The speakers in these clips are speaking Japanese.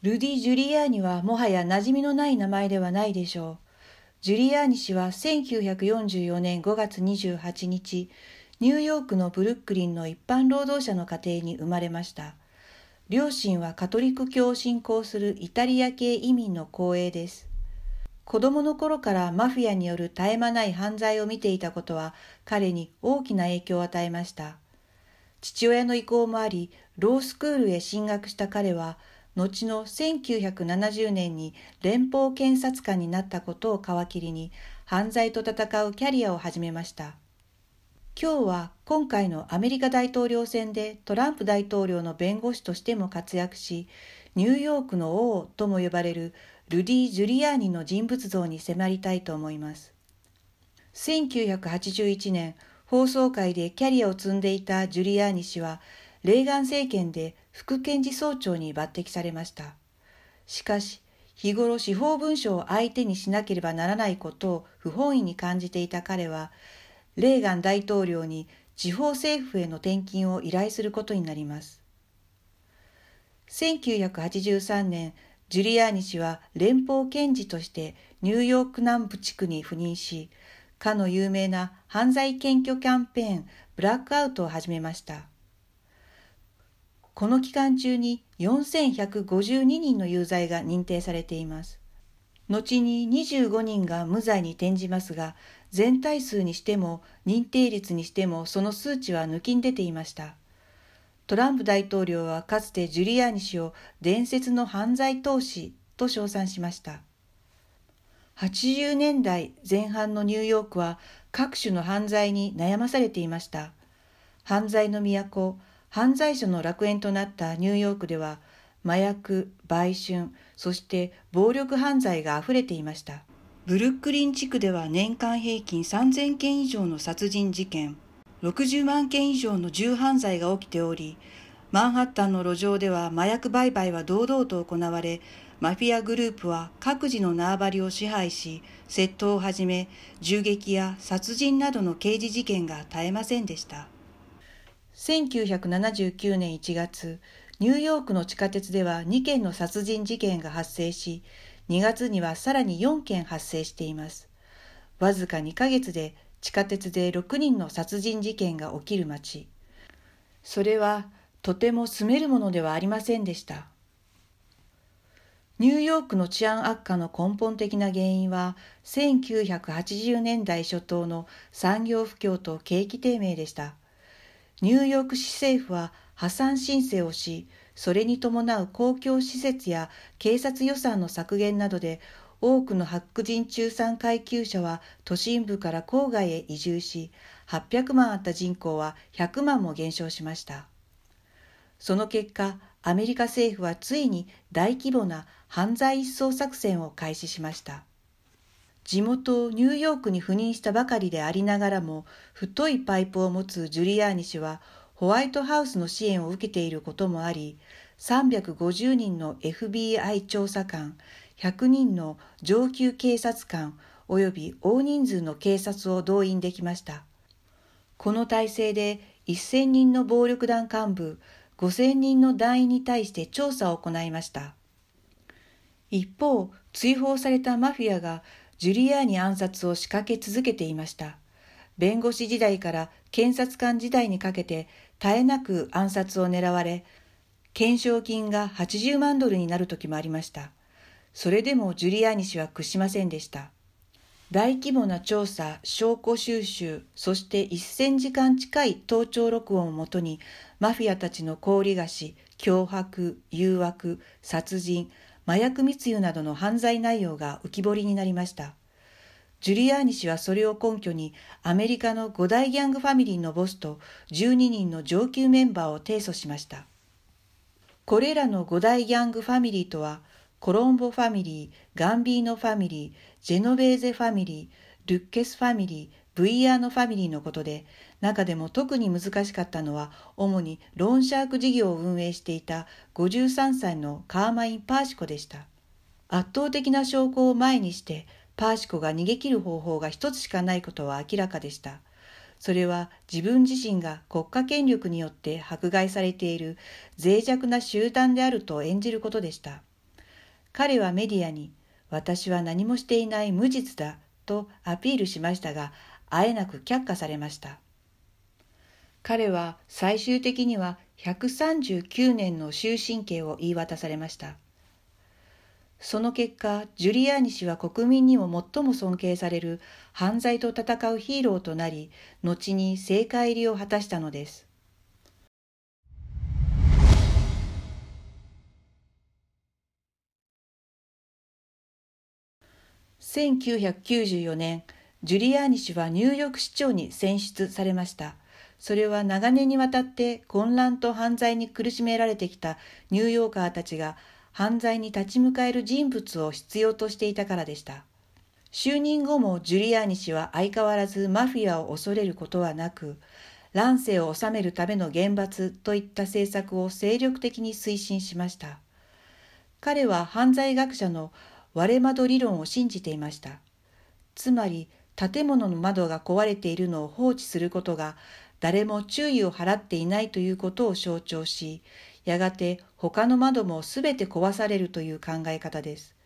ルディ・ジュリアーニはもはや馴染みのない名前ではないでしょう。ジュリアーニ氏は1944年5月28日、ニューヨークのブルックリンの一般労働者の家庭に生まれました。両親はカトリック教を信仰するイタリア系移民の後栄です。子供の頃からマフィアによる絶え間ない犯罪を見ていたことは彼に大きな影響を与えました。父親の意向もあり、ロースクールへ進学した彼は後の1970年に連邦検察官になったことを皮切りに犯罪と戦うキャリアを始めました。今日は今回のアメリカ大統領選でトランプ大統領の弁護士としても活躍し、ニューヨークの王とも呼ばれるルディ・ジュリアーニの人物像に迫りたいと思います。1981年、放送界でキャリアを積んでいたジュリアーニ氏は、レーガン政権で副検事総長に抜擢されました。しかし、日頃司法文書を相手にしなければならないことを不本意に感じていた彼は、レーガン大統領に地方政府への転勤を依頼することになります。1983年、ジュリアーニ氏は連邦検事としてニューヨーク南部地区に赴任し、かの有名な犯罪検挙キャンペーンブラックアウトを始めました。この期間中に4152人の有罪が認定されています。後に25人が無罪に転じますが、全体数にしても認定率にしてもその数値は抜きん出ていました。トランプ大統領はかつてジュリアーニ氏を伝説の犯罪投資と称賛しました。80年代前半のニューヨークは各種の犯罪に悩まされていました。犯罪の都、犯罪者の楽園となったニューヨークでは麻薬売春そして暴力犯罪があふれていましたブルックリン地区では年間平均3000件以上の殺人事件60万件以上の銃犯罪が起きておりマンハッタンの路上では麻薬売買は堂々と行われマフィアグループは各自の縄張りを支配し窃盗をはじめ銃撃や殺人などの刑事事件が絶えませんでした。1979年1月、ニューヨークの地下鉄では2件の殺人事件が発生し、2月にはさらに4件発生しています。わずか2ヶ月で地下鉄で6人の殺人事件が起きる街。それはとても住めるものではありませんでした。ニューヨークの治安悪化の根本的な原因は1980年代初頭の産業不況と景気低迷でした。ニューヨーク市政府は破産申請をし、それに伴う公共施設や警察予算の削減などで、多くの白人中産階級者は都心部から郊外へ移住し、800万あった人口は100万も減少しました。その結果、アメリカ政府はついに大規模な犯罪一掃作戦を開始しました。地元ニューヨークに赴任したばかりでありながらも太いパイプを持つジュリアーニ氏はホワイトハウスの支援を受けていることもあり350人の FBI 調査官100人の上級警察官および大人数の警察を動員できましたこの体制で1000人の暴力団幹部5000人の団員に対して調査を行いました一方追放されたマフィアがジュリアーニ暗殺を仕掛け続けていました。弁護士時代から検察官時代にかけて絶えなく暗殺を狙われ、懸賞金が80万ドルになる時もありました。それでもジュリアーニ氏は屈しませんでした。大規模な調査、証拠収集、そして1000時間近い盗聴録音をもとに、マフィアたちの氷菓子、脅迫、誘惑、殺人、麻薬密輸などの犯罪内容が浮き彫りになりました。ジュリアーニ氏はそれを根拠にアメリカの5大ギャングファミリーのボスと12人の上級メンバーを提訴しました。これらの5大ギャングファミリーとはコロンボファミリー、ガンビーノファミリー、ジェノベーゼファミリー、ルッケスファミリー、VR のファミリーのことで、中でも特に難しかったのは、主にローンシャーク事業を運営していた53歳のカーマイン・パーシコでした。圧倒的な証拠を前にして、パーシコが逃げ切る方法が一つしかないことは明らかでした。それは自分自身が国家権力によって迫害されている脆弱な集団であると演じることでした。彼はメディアに、私は何もしていない無実だ、とアピールしましたが、あえなく却下されました。彼は最終的には139年の終身刑を言い渡されました。その結果、ジュリアーニ氏は国民にも最も尊敬される犯罪と戦うヒーローとなり、後に政界入りを果たしたのです。1994年、ジュリアーニ氏はニューヨーク市長に選出されました。それは長年にわたって混乱と犯罪に苦しめられてきたニューヨーカーたちが犯罪に立ち向かえる人物を必要としていたからでした。就任後もジュリアーニ氏は相変わらずマフィアを恐れることはなく、乱世を治めるための厳罰といった政策を精力的に推進しました。彼は犯罪学者の割れ窓理論を信じていました。つまり建物の窓が壊れているのを放置することが誰も注意を払っていないということを象徴し、やがて他の窓も全て壊されるという考え方です。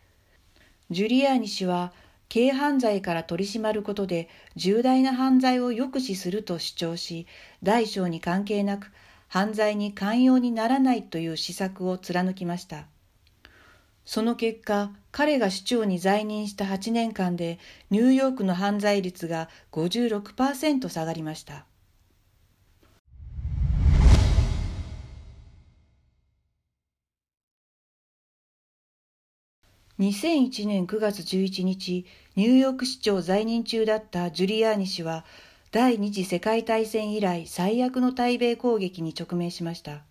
ジュリアーニ氏は軽犯罪から取り締まることで重大な犯罪を抑止すると主張し、大小に関係なく犯罪に寛容にならないという施策を貫きました。その結果、彼が市長に在任した8年間でニューヨークの犯罪率が56%下がりました。2001年9月11日、ニューヨーク市長在任中だったジュリアーニ氏は、第二次世界大戦以来最悪の対米攻撃に直面しました。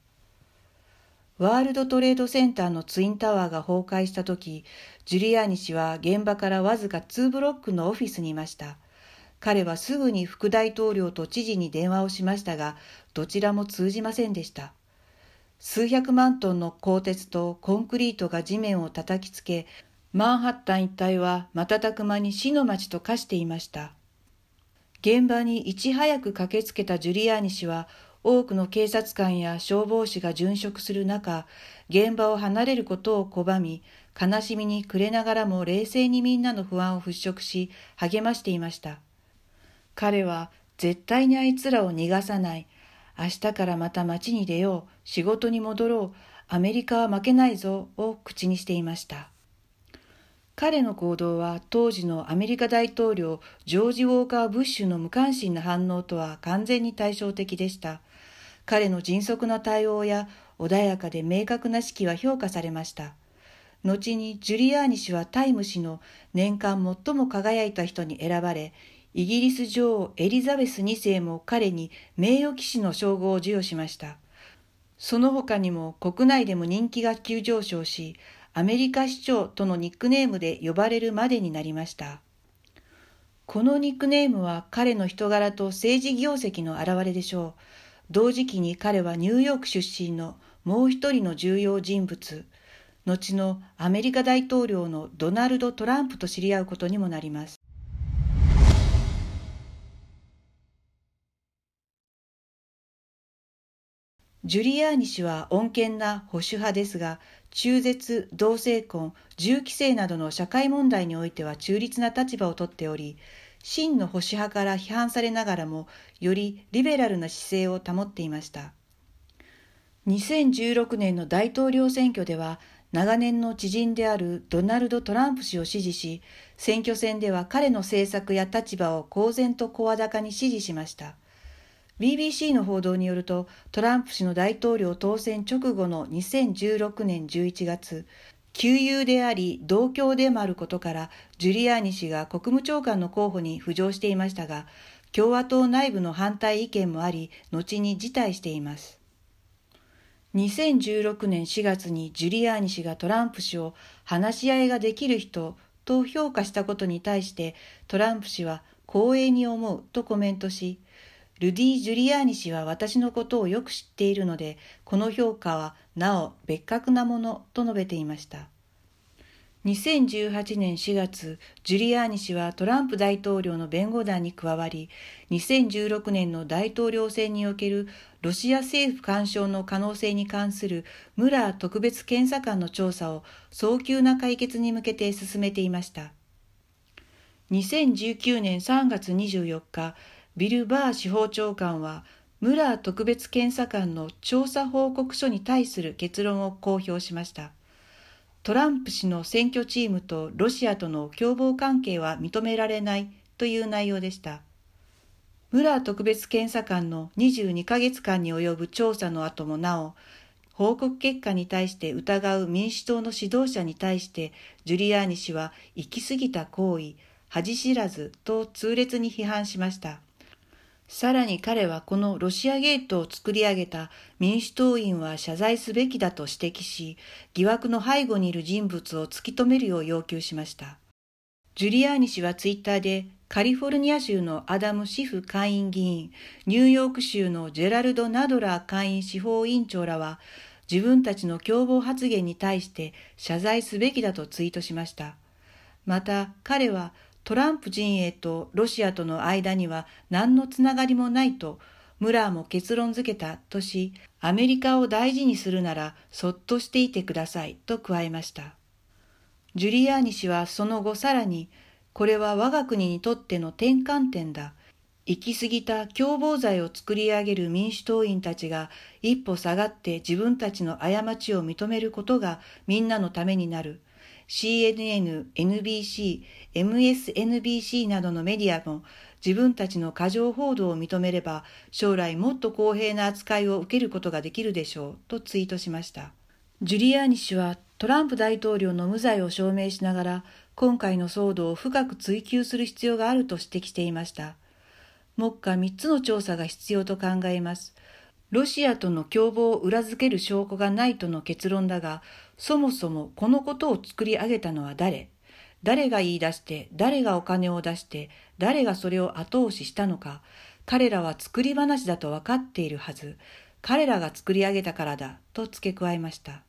ワールドトレードセンターのツインタワーが崩壊した時、ジュリアーニ氏は現場からわずか2ブロックのオフィスにいました。彼はすぐに副大統領と知事に電話をしましたが、どちらも通じませんでした。数百万トンの鋼鉄とコンクリートが地面を叩きつけ、マンハッタン一帯は瞬く間に死の街と化していました。現場にいち早く駆けつけたジュリアーニ氏は多くの警察官や消防士が殉職する中、現場を離れることを拒み、悲しみに暮れながらも冷静にみんなの不安を払拭し、励ましていました。彼は、絶対にあいつらを逃がさない。明日からまた街に出よう。仕事に戻ろう。アメリカは負けないぞ。を口にしていました。彼の行動は当時のアメリカ大統領ジョージ・ウォーカー・ブッシュの無関心な反応とは完全に対照的でした。彼の迅速な対応や穏やかで明確な指揮は評価されました。後にジュリアーニ氏はタイム氏の年間最も輝いた人に選ばれ、イギリス女王エリザベス2世も彼に名誉騎士の称号を授与しました。その他にも国内でも人気が急上昇し、アメリカ市長とのニックネームで呼ばれるまでになりました。このニックネームは彼の人柄と政治業績の表れでしょう。同時期に彼はニューヨーク出身のもう一人の重要人物、後のアメリカ大統領のドナルド・トランプと知り合うことにもなります。ジュリアーニ氏は穏健な保守派ですが、中絶、同性婚、銃規制などの社会問題においては中立な立場をとっており、真の保守派から批判されながらも、よりリベラルな姿勢を保っていました。2016年の大統領選挙では、長年の知人であるドナルド・トランプ氏を支持し、選挙戦では彼の政策や立場を公然と声高に支持しました。BBC の報道によるとトランプ氏の大統領当選直後の2016年11月旧友であり同郷でもあることからジュリアーニ氏が国務長官の候補に浮上していましたが共和党内部の反対意見もあり後に辞退しています2016年4月にジュリアーニ氏がトランプ氏を話し合いができる人と評価したことに対してトランプ氏は光栄に思うとコメントしルディ・ジュリアーニ氏は私のことをよく知っているので、この評価はなお別格なものと述べていました。2018年4月、ジュリアーニ氏はトランプ大統領の弁護団に加わり、2016年の大統領選におけるロシア政府干渉の可能性に関するムラー特別検査官の調査を早急な解決に向けて進めていました。2019年3月24日、ビル・バー司法長官はムラー特別検査官の調査報告書に対する結論を公表しました。トランプ氏の選挙チームとロシアとの共謀関係は認められないという内容でした。ムラー特別検査官の22ヶ月間に及ぶ調査の後もなお、報告結果に対して疑う民主党の指導者に対してジュリアーニ氏は行き過ぎた行為、恥知らずと痛烈に批判しました。さらに彼はこのロシアゲートを作り上げた民主党員は謝罪すべきだと指摘し、疑惑の背後にいる人物を突き止めるよう要求しました。ジュリアーニ氏はツイッターで、カリフォルニア州のアダム・シフ会員議員、ニューヨーク州のジェラルド・ナドラー会員司法委員長らは、自分たちの共謀発言に対して謝罪すべきだとツイートしました。また、彼はトランプ陣営とロシアとの間には何のつながりもないとムラーも結論づけたとし、アメリカを大事にするならそっとしていてくださいと加えました。ジュリアーニ氏はその後さらに、これは我が国にとっての転換点だ。行き過ぎた共謀罪を作り上げる民主党員たちが一歩下がって自分たちの過ちを認めることがみんなのためになる。CNN、NBC、MSNBC などのメディアも自分たちの過剰報道を認めれば将来もっと公平な扱いを受けることができるでしょうとツイートしました。ジュリアーニ氏はトランプ大統領の無罪を証明しながら今回の騒動を深く追及する必要があると指摘していました。目下3つの調査が必要と考えます。ロシアとの共謀を裏付ける証拠がないとの結論だが、そもそもこのことを作り上げたのは誰誰が言い出して、誰がお金を出して、誰がそれを後押ししたのか、彼らは作り話だと分かっているはず、彼らが作り上げたからだ、と付け加えました。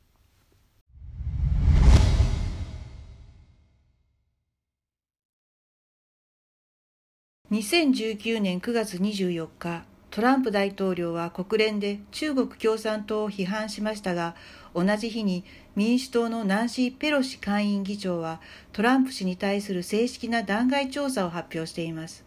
2019年9月24日、トランプ大統領は国連で中国共産党を批判しましたが、同じ日に民主党のナンシー・ペロシ会員議長はトランプ氏に対する正式な弾劾調査を発表しています。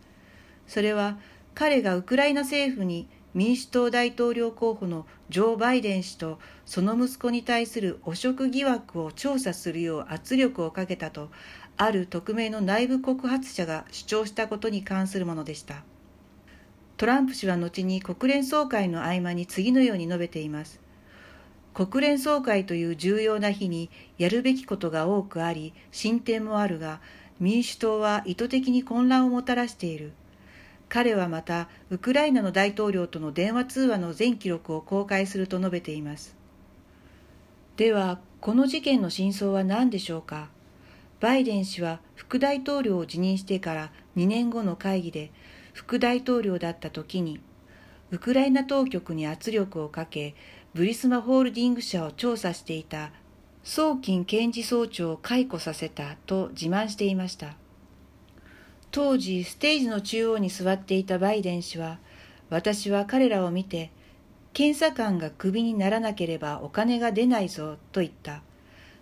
それは彼がウクライナ政府に民主党大統領候補のジョー・バイデン氏とその息子に対する汚職疑惑を調査するよう圧力をかけたとある匿名の内部告発者が主張したことに関するものでしたトランプ氏は後に国連総会の合間に次のように述べています国連総会という重要な日にやるべきことが多くあり進展もあるが民主党は意図的に混乱をもたらしている彼はまたウクライナの大統領との電話通話の全記録を公開すると述べていますではこの事件の真相は何でしょうかバイデン氏は副大統領を辞任してから2年後の会議で副大統領だった時にウクライナ当局に圧力をかけブリスマホールディング社を調査していた総金検事総長を解雇させたと自慢していました当時ステージの中央に座っていたバイデン氏は私は彼らを見て検査官がクビにならなければお金が出ないぞと言った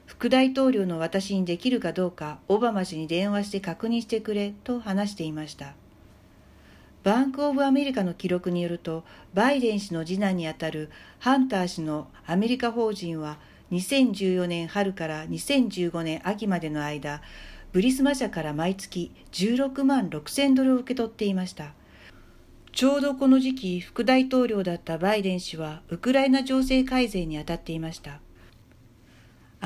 副大統領の私にできるかどうかオバマ氏に電話して確認してくれと話していましたバンク・オブ・アメリカの記録によるとバイデン氏の次男にあたるハンター氏のアメリカ法人は2014年春から2015年秋までの間ブリスマ社から毎月16万6000ドルを受け取っていましたちょうどこの時期副大統領だったバイデン氏はウクライナ情勢改善に当たっていました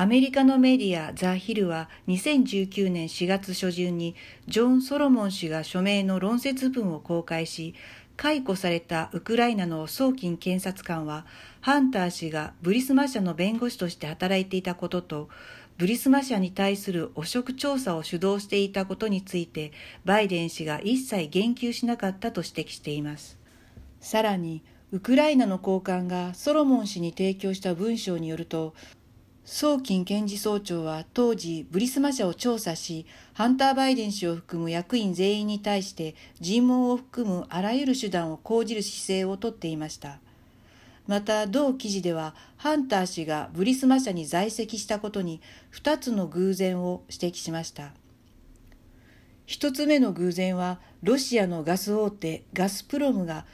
アメリカのメディアザ・ヒルは2019年4月初旬にジョン・ソロモン氏が署名の論説文を公開し解雇されたウクライナの送金検察官はハンター氏がブリスマ社の弁護士として働いていたこととブリスマ社に対する汚職調査を主導していたことについてバイデン氏が一切言及しなかったと指摘していますさらにウクライナの高官がソロモン氏に提供した文章によると宋金検事総長は当時ブリスマ社を調査しハンター・バイデン氏を含む役員全員に対して尋問を含むあらゆる手段を講じる姿勢をとっていましたまた同記事ではハンター氏がブリスマ社に在籍したことに2つの偶然を指摘しました1つ目の偶然はロシアのガス大手ガスプロムが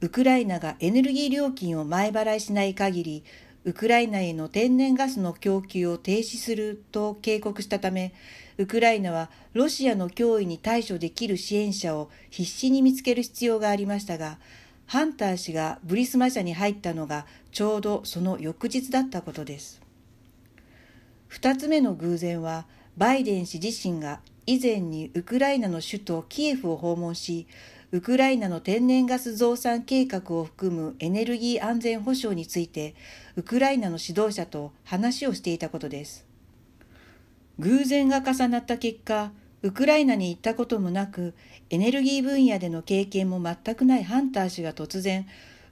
ウクライナがエネルギー料金を前払いしない限りウクライナへの天然ガスの供給を停止すると警告したため、ウクライナはロシアの脅威に対処できる支援者を必死に見つける必要がありましたが、ハンター氏がブリスマ社に入ったのがちょうどその翌日だったことです。2つ目の偶然は、バイデン氏自身が以前にウクライナの首都キエフを訪問し、ウクライナの天然ガス増産計画を含むエネルギー安全保障についてウクライナの指導者と話をしていたことです偶然が重なった結果ウクライナに行ったこともなくエネルギー分野での経験も全くないハンター氏が突然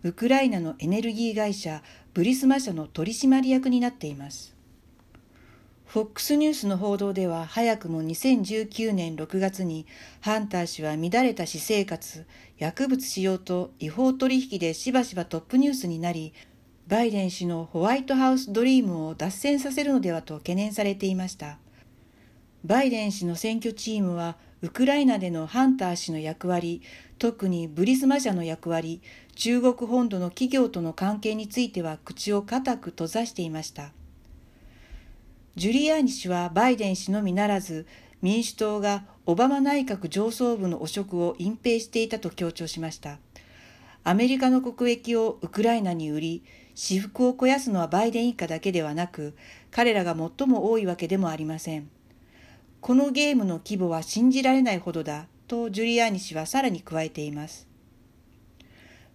ウクライナのエネルギー会社ブリスマ社の取締役になっています FOX ニュースの報道では早くも2019年6月にハンター氏は乱れた私生活、薬物使用と違法取引でしばしばトップニュースになり、バイデン氏のホワイトハウスドリームを脱線させるのではと懸念されていました。バイデン氏の選挙チームはウクライナでのハンター氏の役割、特にブリスマ社の役割、中国本土の企業との関係については口を固く閉ざしていました。ジュリアーニ氏はバイデン氏のみならず、民主党がオバマ内閣上層部の汚職を隠蔽していたと強調しました。アメリカの国益をウクライナに売り、私腹を肥やすのはバイデン一家だけではなく、彼らが最も多いわけでもありません。このゲームの規模は信じられないほどだとジュリアーニ氏はさらに加えています。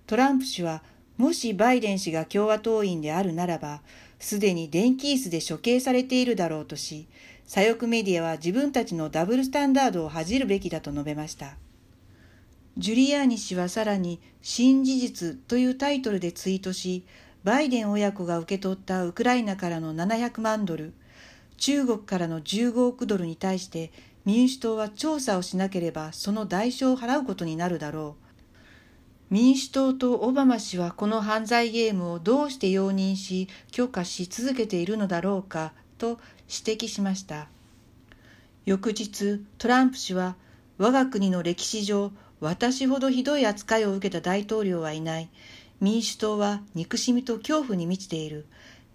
トランプ氏は、もしバイデン氏が共和党員であるならば、すでに電気椅子で処刑されているだろうとし、左翼メディアは自分たちのダブルスタンダードを恥じるべきだと述べました。ジュリアーニ氏はさらに「新事実」というタイトルでツイートし、バイデン親子が受け取ったウクライナからの700万ドル、中国からの15億ドルに対して民主党は調査をしなければその代償を払うことになるだろう。民主党とオバマ氏はこの犯罪ゲームをどうして容認し許可し続けているのだろうかと指摘しました翌日トランプ氏は我が国の歴史上私ほどひどい扱いを受けた大統領はいない民主党は憎しみと恐怖に満ちている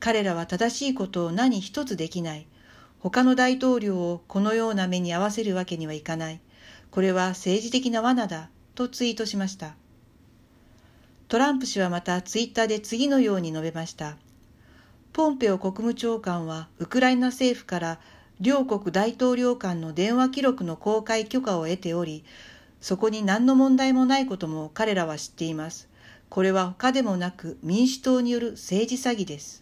彼らは正しいことを何一つできない他の大統領をこのような目に遭わせるわけにはいかないこれは政治的な罠だとツイートしましたトランプ氏はまたツイッターで次のように述べました。ポンペオ国務長官はウクライナ政府から両国大統領間の電話記録の公開許可を得ており、そこに何の問題もないことも彼らは知っています。これは他でもなく民主党による政治詐欺です。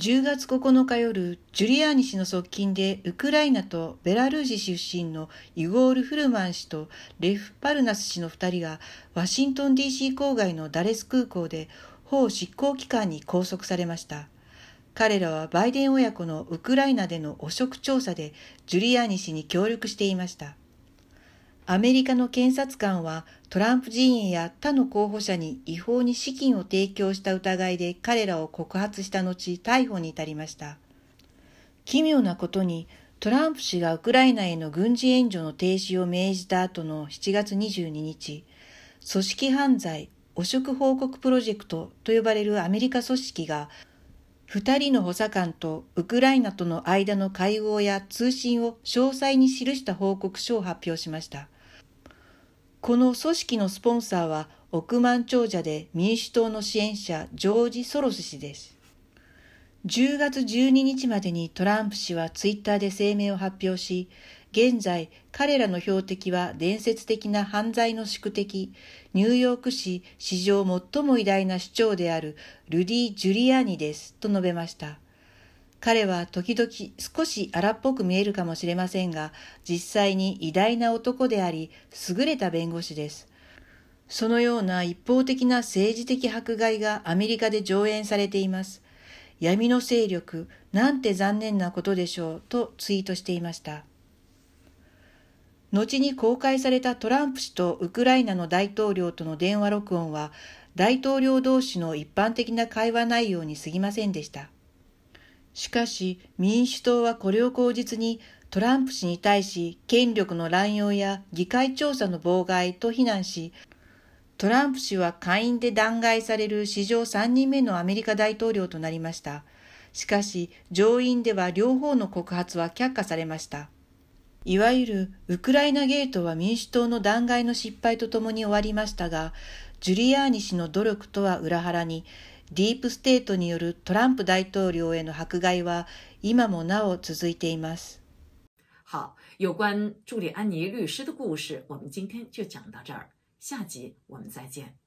10月9日夜、ジュリアーニ氏の側近でウクライナとベラルーシ出身のイゴール・フルマン氏とレフ・パルナス氏の2人がワシントン DC 郊外のダレス空港で法執行機関に拘束されました。彼らはバイデン親子のウクライナでの汚職調査でジュリアーニ氏に協力していました。アメリカの検察官はトランプ陣営や他の候補者に違法に資金を提供した疑いで彼らを告発した後逮捕に至りました奇妙なことにトランプ氏がウクライナへの軍事援助の停止を命じた後の7月22日組織犯罪汚職報告プロジェクトと呼ばれるアメリカ組織が2人の補佐官とウクライナとの間の会合や通信を詳細に記した報告書を発表しました。この組織のスポンサーは億万長者で民主党の支援者ジョージ・ソロス氏です。10月12日までにトランプ氏はツイッターで声明を発表し、現在、彼らの標的は伝説的な犯罪の宿敵、ニューヨーク市史上最も偉大な市長であるルディ・ジュリアーニです、と述べました。彼は時々少し荒っぽく見えるかもしれませんが、実際に偉大な男であり、優れた弁護士です。そのような一方的な政治的迫害がアメリカで上演されています。闇の勢力、なんて残念なことでしょう、とツイートしていました。後に公開されたトランプ氏とウクライナの大統領との電話録音は、大統領同士の一般的な会話内容に過ぎませんでした。しかし、民主党はこれを口実に、トランプ氏に対し権力の乱用や議会調査の妨害と非難し、トランプ氏は下院で弾劾される史上3人目のアメリカ大統領となりました。しかし、上院では両方の告発は却下されました。いわゆるウクライナゲートは民主党の弾劾の失敗とともに終わりましたが、ジュリアーニ氏の努力とは裏腹に、ディープステートによるトランプ大統領への迫害は今もなお続いています。好，有关律师的故事，我们今天就讲到这儿，下集我们再见。